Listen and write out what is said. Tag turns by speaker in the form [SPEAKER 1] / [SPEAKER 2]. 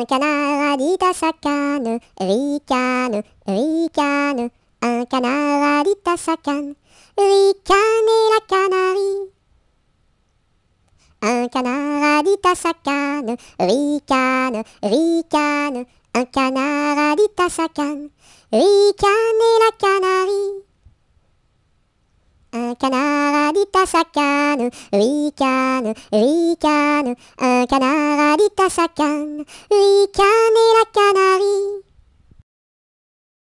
[SPEAKER 1] Un canard a dit à sa canne, ricane, ricane. Un canard a dit à sa canne, ricane et la canarie. Un canard a dit à sa canne, ricane, ricane. Un canard a dit à sa canne, la canarie. Un canard dit à sa canne, ricane, ricane. Un canard a dit à sa canne, ricane.